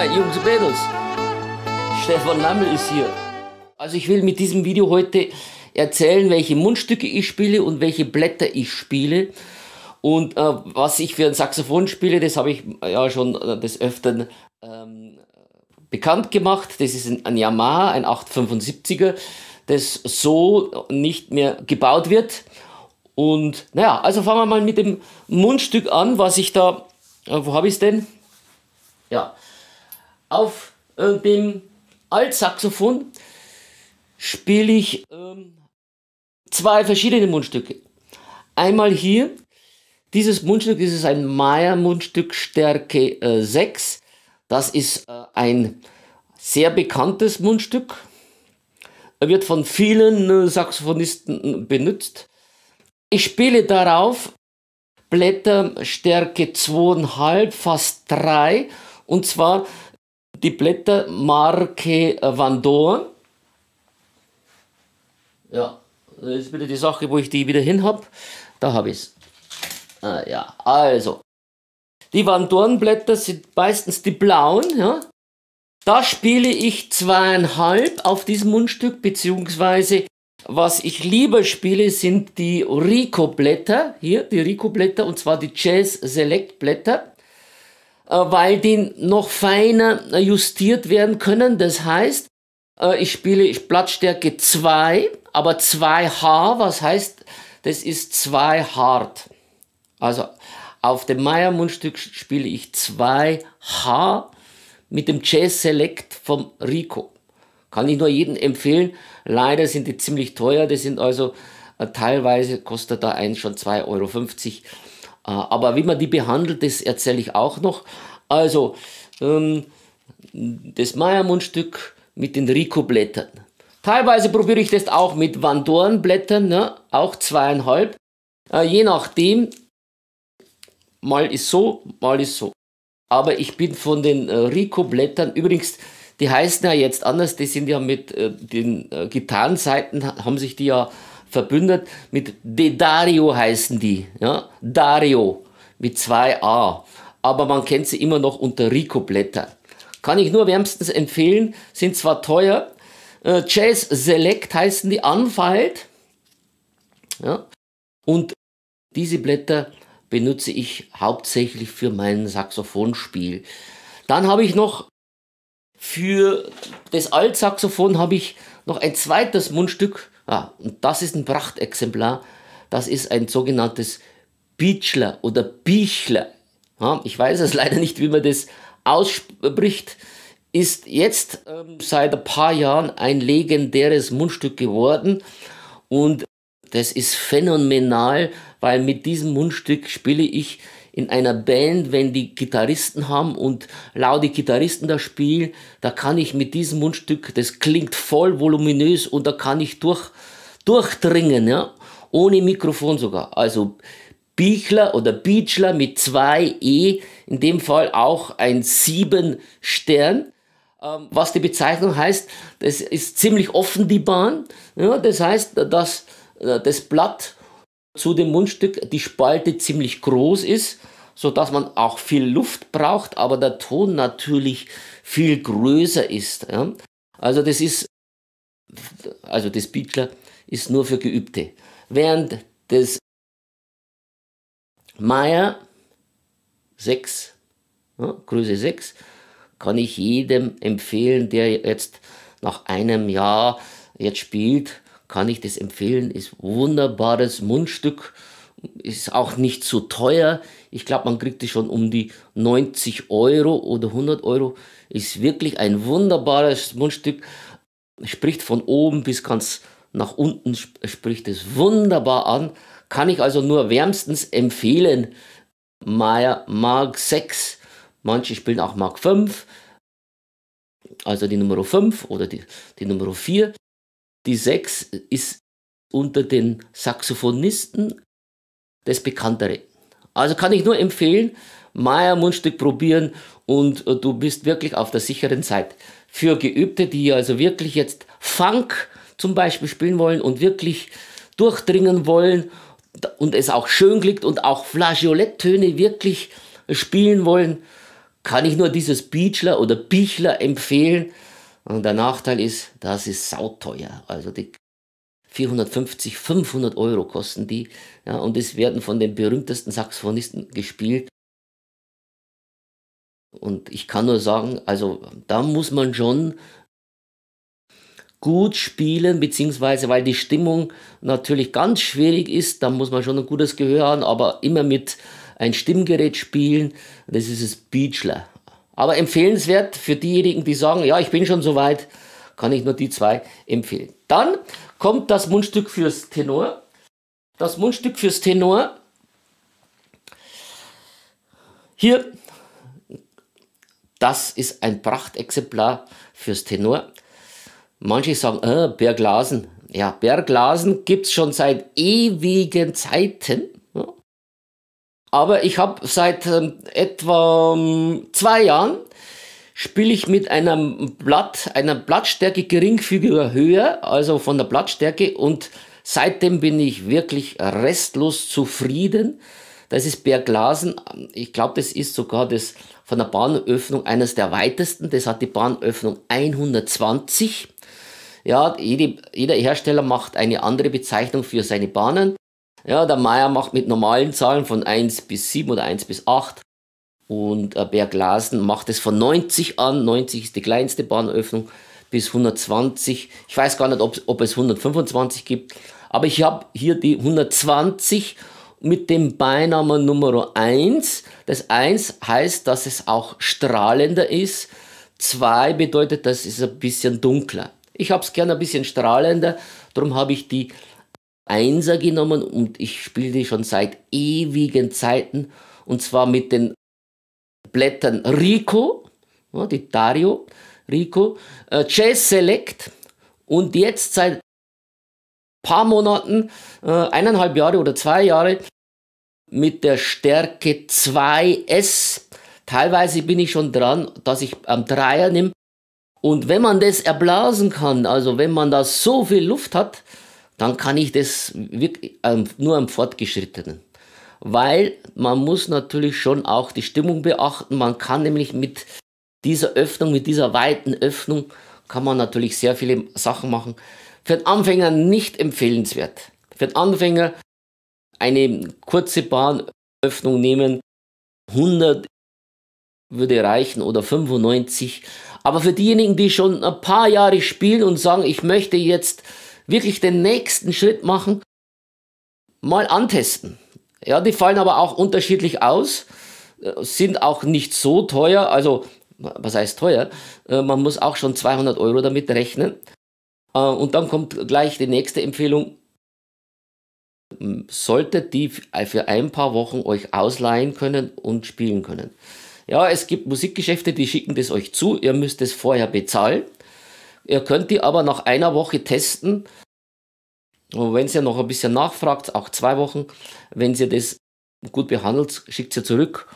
Hi, Jungs und Mädels. Stefan Lammel ist hier. Also ich will mit diesem Video heute erzählen, welche Mundstücke ich spiele und welche Blätter ich spiele. Und äh, was ich für ein Saxophon spiele, das habe ich äh, ja schon äh, des Öfteren ähm, bekannt gemacht. Das ist ein, ein Yamaha, ein 875er, das so nicht mehr gebaut wird. Und naja, also fangen wir mal mit dem Mundstück an, was ich da, äh, wo habe ich es denn? Ja, auf äh, dem Altsaxophon spiele ich ähm, zwei verschiedene Mundstücke. Einmal hier, dieses Mundstück ist ein Meier-Mundstück Stärke äh, 6. Das ist äh, ein sehr bekanntes Mundstück. Er wird von vielen äh, Saxophonisten äh, benutzt. Ich spiele darauf Blätter Stärke 2,5, fast 3. Und zwar die Blätter Marke Van Doorn. Ja, das ist wieder die Sache, wo ich die wieder hin habe. Da habe ich es. Ah, ja, also. Die Van Dorn Blätter sind meistens die blauen. Ja. Da spiele ich zweieinhalb auf diesem Mundstück, beziehungsweise was ich lieber spiele, sind die Rico Blätter. Hier, die Rico Blätter, und zwar die Jazz Select Blätter. Äh, weil die noch feiner äh, justiert werden können. Das heißt, äh, ich spiele Blattstärke 2, aber 2H, was heißt, das ist 2 hart. Also auf dem Meier-Mundstück spiele ich 2H mit dem Jazz Select vom Rico. Kann ich nur jedem empfehlen. Leider sind die ziemlich teuer. Die sind also teilweise kostet da ein schon 2,50 Euro. Ah, aber wie man die behandelt, das erzähle ich auch noch. Also, ähm, das Meiermundstück mit den Rico-Blättern. Teilweise probiere ich das auch mit Vandorenblättern, ne? auch zweieinhalb. Äh, je nachdem, mal ist so, mal ist so. Aber ich bin von den äh, Rico-Blättern, übrigens, die heißen ja jetzt anders, die sind ja mit äh, den Gitarrenseiten, haben sich die ja verbündet mit De Dario heißen die. Ja? Dario mit zwei A. Aber man kennt sie immer noch unter Rico-Blätter. Kann ich nur wärmstens empfehlen, sind zwar teuer. Äh, Jazz Select heißen die Anfalt. Ja? Und diese Blätter benutze ich hauptsächlich für mein Saxophonspiel. Dann habe ich noch für das Altsaxophon habe ich noch ein zweites Mundstück ja, ah, und das ist ein Prachtexemplar. Das ist ein sogenanntes Bichler oder Bichler. Ja, ich weiß es leider nicht, wie man das ausspricht. Ist jetzt ähm, seit ein paar Jahren ein legendäres Mundstück geworden. Und das ist phänomenal, weil mit diesem Mundstück spiele ich in einer Band, wenn die Gitarristen haben und laute Gitarristen das Spiel, da kann ich mit diesem Mundstück, das klingt voll voluminös und da kann ich durch, durchdringen, ja, ohne Mikrofon sogar. Also Bichler oder Beachler mit zwei E, in dem Fall auch ein sieben Stern ähm, was die Bezeichnung heißt, das ist ziemlich offen die Bahn. Ja, das heißt, dass äh, das Blatt zu dem Mundstück die Spalte ziemlich groß ist, so dass man auch viel Luft braucht, aber der Ton natürlich viel größer ist. Ja? Also das ist, also das Beatler ist nur für Geübte. Während das Meier 6, ja, Größe 6, kann ich jedem empfehlen, der jetzt nach einem Jahr jetzt spielt, kann ich das empfehlen. Ist wunderbares Mundstück, ist auch nicht so teuer. Ich glaube, man kriegt es schon um die 90 Euro oder 100 Euro. Ist wirklich ein wunderbares Mundstück. Spricht von oben bis ganz nach unten, spricht es wunderbar an. Kann ich also nur wärmstens empfehlen. Meyer Mark 6, manche spielen auch Mark 5, also die Nummer 5 oder die, die Nummer 4. Die Sechs ist unter den Saxophonisten das Bekanntere. Also kann ich nur empfehlen, Meier Mundstück probieren und äh, du bist wirklich auf der sicheren Seite. Für Geübte, die also wirklich jetzt Funk zum Beispiel spielen wollen und wirklich durchdringen wollen und es auch schön klingt und auch Flageolett-Töne wirklich spielen wollen, kann ich nur dieses Beachler oder Bichler empfehlen. Und der Nachteil ist, das ist sauteuer. Also die 450, 500 Euro kosten die. Ja, und es werden von den berühmtesten Saxophonisten gespielt. Und ich kann nur sagen, also da muss man schon gut spielen, beziehungsweise weil die Stimmung natürlich ganz schwierig ist, da muss man schon ein gutes Gehör haben, aber immer mit ein Stimmgerät spielen, das ist das Beachler. Aber empfehlenswert für diejenigen, die sagen, ja, ich bin schon so weit, kann ich nur die zwei empfehlen. Dann kommt das Mundstück fürs Tenor. Das Mundstück fürs Tenor. Hier, das ist ein Prachtexemplar fürs Tenor. Manche sagen, äh, Berglasen. Ja, Berglasen gibt es schon seit ewigen Zeiten. Aber ich habe seit ähm, etwa ähm, zwei Jahren spiele ich mit einem Blatt, einer Blattstärke geringfügiger Höhe, also von der Blattstärke und seitdem bin ich wirklich restlos zufrieden. Das ist Berglasen. Ich glaube, das ist sogar das von der Bahnöffnung eines der weitesten. Das hat die Bahnöffnung 120. Ja, jede, jeder Hersteller macht eine andere Bezeichnung für seine Bahnen. Ja, der Meier macht mit normalen Zahlen von 1 bis 7 oder 1 bis 8. Und äh, Berglasen macht es von 90 an. 90 ist die kleinste Bahnöffnung bis 120. Ich weiß gar nicht, ob, ob es 125 gibt. Aber ich habe hier die 120 mit dem Beinamen Nummer 1. Das 1 heißt, dass es auch strahlender ist. 2 bedeutet, dass es ein bisschen dunkler. Ich habe es gerne ein bisschen strahlender, darum habe ich die Einser genommen und ich spiele die schon seit ewigen Zeiten und zwar mit den Blättern Rico, ja, die Dario, Rico, äh, Jazz Select und jetzt seit paar Monaten, äh, eineinhalb Jahre oder zwei Jahre mit der Stärke 2S. Teilweise bin ich schon dran, dass ich am Dreier nehme. Und wenn man das erblasen kann, also wenn man da so viel Luft hat, dann kann ich das wirklich, ähm, nur am Fortgeschrittenen. Weil man muss natürlich schon auch die Stimmung beachten. Man kann nämlich mit dieser Öffnung, mit dieser weiten Öffnung, kann man natürlich sehr viele Sachen machen. Für einen Anfänger nicht empfehlenswert. Für einen Anfänger eine kurze Bahnöffnung nehmen, 100 würde reichen oder 95. Aber für diejenigen, die schon ein paar Jahre spielen und sagen, ich möchte jetzt wirklich den nächsten Schritt machen, mal antesten. Ja, die fallen aber auch unterschiedlich aus, äh, sind auch nicht so teuer, also was heißt teuer? Äh, man muss auch schon 200 Euro damit rechnen. Äh, und dann kommt gleich die nächste Empfehlung. Solltet die für ein paar Wochen euch ausleihen können und spielen können. Ja, es gibt Musikgeschäfte, die schicken das euch zu. Ihr müsst es vorher bezahlen. Ihr könnt die aber nach einer Woche testen und wenn ihr noch ein bisschen nachfragt, auch zwei Wochen, wenn ihr das gut behandelt, schickt ihr zurück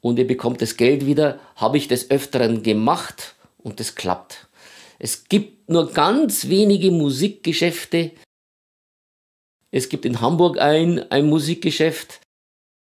und ihr bekommt das Geld wieder. Habe ich das Öfteren gemacht und das klappt. Es gibt nur ganz wenige Musikgeschäfte. Es gibt in Hamburg ein, ein Musikgeschäft,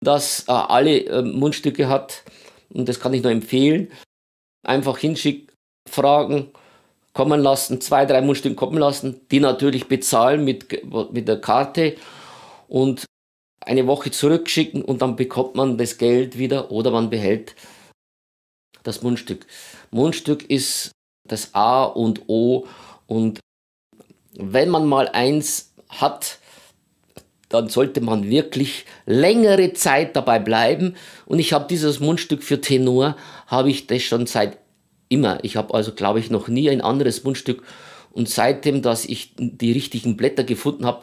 das äh, alle äh, Mundstücke hat und das kann ich nur empfehlen. Einfach hinschicken, fragen kommen lassen, zwei, drei Mundstück kommen lassen, die natürlich bezahlen mit, mit der Karte und eine Woche zurückschicken und dann bekommt man das Geld wieder oder man behält das Mundstück. Mundstück ist das A und O und wenn man mal eins hat, dann sollte man wirklich längere Zeit dabei bleiben. Und ich habe dieses Mundstück für Tenor, habe ich das schon seit Immer. Ich habe also, glaube ich, noch nie ein anderes Mundstück. Und seitdem, dass ich die richtigen Blätter gefunden habe,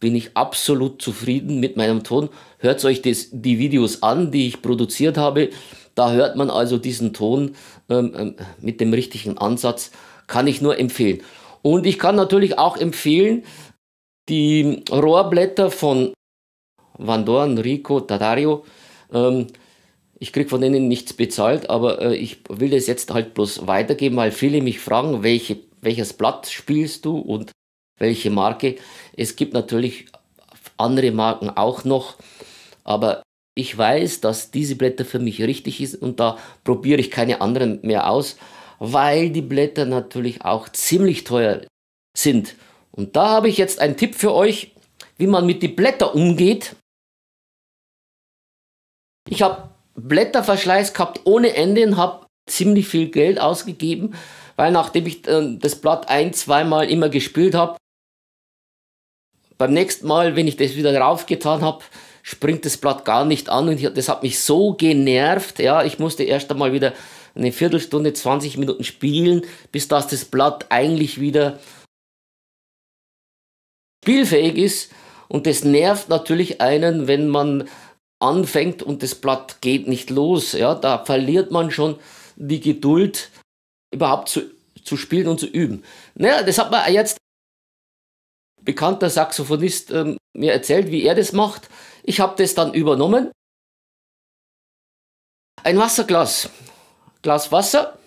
bin ich absolut zufrieden mit meinem Ton. Hört euch das, die Videos an, die ich produziert habe. Da hört man also diesen Ton ähm, ähm, mit dem richtigen Ansatz. Kann ich nur empfehlen. Und ich kann natürlich auch empfehlen, die Rohrblätter von Van Dorn, Rico, Tadario. Ähm, ich kriege von denen nichts bezahlt, aber äh, ich will es jetzt halt bloß weitergeben, weil viele mich fragen, welche, welches Blatt spielst du und welche Marke. Es gibt natürlich andere Marken auch noch, aber ich weiß, dass diese Blätter für mich richtig ist und da probiere ich keine anderen mehr aus, weil die Blätter natürlich auch ziemlich teuer sind. Und da habe ich jetzt einen Tipp für euch, wie man mit den Blättern umgeht. Ich habe Blätterverschleiß gehabt ohne Ende und habe ziemlich viel Geld ausgegeben, weil nachdem ich äh, das Blatt ein, zweimal immer gespült habe, beim nächsten Mal, wenn ich das wieder draufgetan habe, springt das Blatt gar nicht an und ich, das hat mich so genervt. Ja, ich musste erst einmal wieder eine Viertelstunde, 20 Minuten spielen, bis das das Blatt eigentlich wieder spielfähig ist. Und das nervt natürlich einen, wenn man anfängt und das Blatt geht nicht los. Ja, da verliert man schon die Geduld, überhaupt zu, zu spielen und zu üben. Naja, das hat mir jetzt ein bekannter Saxophonist ähm, mir erzählt, wie er das macht. Ich habe das dann übernommen. Ein Wasserglas, Glas Wasser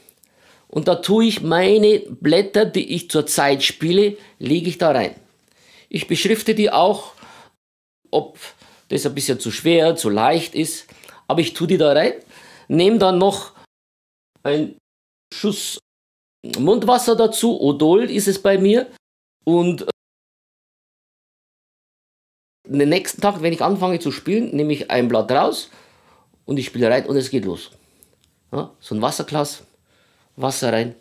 und da tue ich meine Blätter, die ich zurzeit spiele, lege ich da rein. Ich beschrifte die auch, ob das ein bisschen zu schwer, zu leicht ist. Aber ich tue die da rein, nehme dann noch einen Schuss Mundwasser dazu, Odol ist es bei mir. Und äh, den nächsten Tag, wenn ich anfange zu spielen, nehme ich ein Blatt raus und ich spiele rein und es geht los. Ja, so ein Wasserglas, Wasser rein.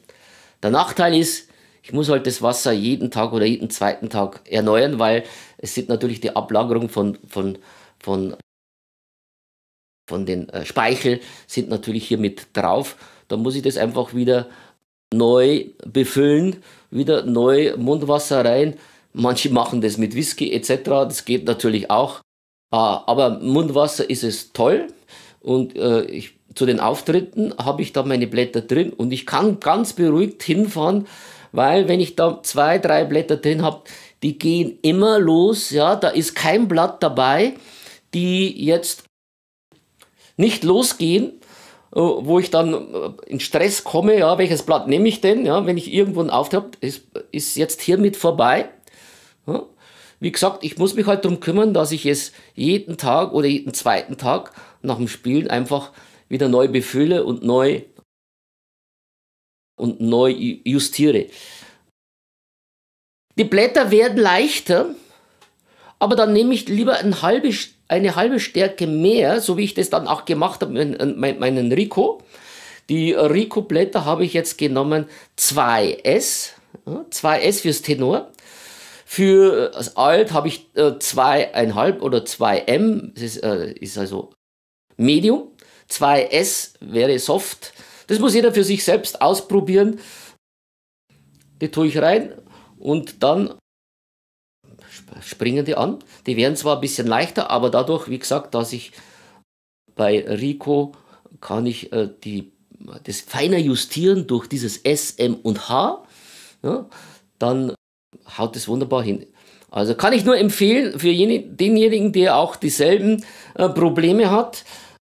Der Nachteil ist, ich muss halt das Wasser jeden Tag oder jeden zweiten Tag erneuern, weil es sind natürlich die Ablagerung von, von, von, von den äh, Speichel sind natürlich hier mit drauf. Da muss ich das einfach wieder neu befüllen, wieder neu Mundwasser rein. Manche machen das mit Whisky etc. Das geht natürlich auch. Ah, aber Mundwasser ist es toll. Und äh, ich, zu den Auftritten habe ich da meine Blätter drin und ich kann ganz beruhigt hinfahren weil wenn ich da zwei, drei Blätter drin habe, die gehen immer los, ja, da ist kein Blatt dabei, die jetzt nicht losgehen, äh, wo ich dann äh, in Stress komme, ja, welches Blatt nehme ich denn, ja, wenn ich irgendwo einen Auftrag habe, ist, ist jetzt hiermit vorbei. Ja. Wie gesagt, ich muss mich halt darum kümmern, dass ich es jeden Tag oder jeden zweiten Tag nach dem Spielen einfach wieder neu befülle und neu und neu justiere. Die Blätter werden leichter, aber dann nehme ich lieber eine halbe, eine halbe Stärke mehr, so wie ich das dann auch gemacht habe mit äh, meinen Rico. Die Rico-Blätter habe ich jetzt genommen 2S, 2S fürs Tenor. Für äh, das Alt habe ich 2,5 äh, oder 2M, das ist, ist also Medium. 2S wäre Soft. Das muss jeder für sich selbst ausprobieren. Die tue ich rein und dann springen die an. Die werden zwar ein bisschen leichter, aber dadurch, wie gesagt, dass ich bei Rico kann ich äh, die, das feiner justieren durch dieses S, M und H, ja, dann haut es wunderbar hin. Also kann ich nur empfehlen für jene, denjenigen, der auch dieselben äh, Probleme hat,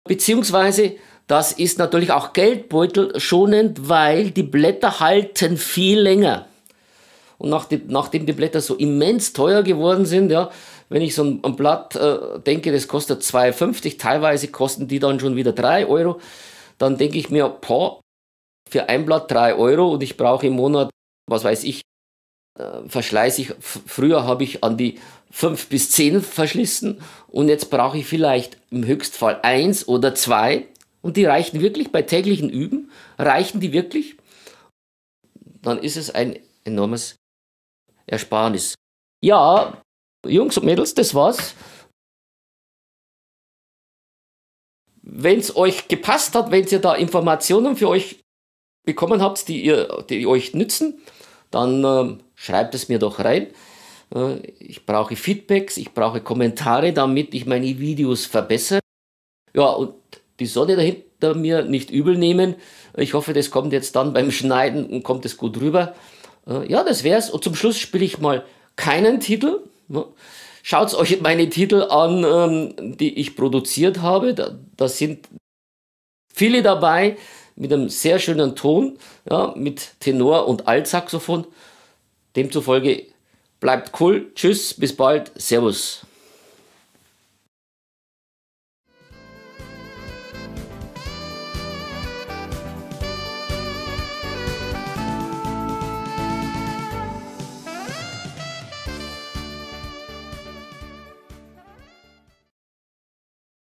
beziehungsweise das ist natürlich auch Geldbeutel schonend, weil die Blätter halten viel länger. Und nachdem, nachdem die Blätter so immens teuer geworden sind, ja, wenn ich so ein, ein Blatt äh, denke, das kostet 2,50, teilweise kosten die dann schon wieder 3 Euro, dann denke ich mir, boah, für ein Blatt 3 Euro und ich brauche im Monat, was weiß ich, äh, verschleiß ich, früher habe ich an die 5 bis 10 verschlissen und jetzt brauche ich vielleicht im Höchstfall 1 oder 2 und die reichen wirklich bei täglichen Üben, reichen die wirklich, dann ist es ein enormes Ersparnis. Ja, Jungs und Mädels, das war's. Wenn es euch gepasst hat, wenn ihr da Informationen für euch bekommen habt, die, ihr, die euch nützen, dann äh, schreibt es mir doch rein. Äh, ich brauche Feedbacks, ich brauche Kommentare, damit ich meine Videos verbessere. Ja, und die Sonne dahinter mir nicht übel nehmen. Ich hoffe, das kommt jetzt dann beim Schneiden und kommt es gut rüber. Äh, ja, das wär's. Und zum Schluss spiele ich mal keinen Titel. Ne? Schaut euch meine Titel an, ähm, die ich produziert habe. Da, da sind viele dabei mit einem sehr schönen Ton, ja, mit Tenor und Altsaxophon. Demzufolge bleibt cool. Tschüss, bis bald. Servus.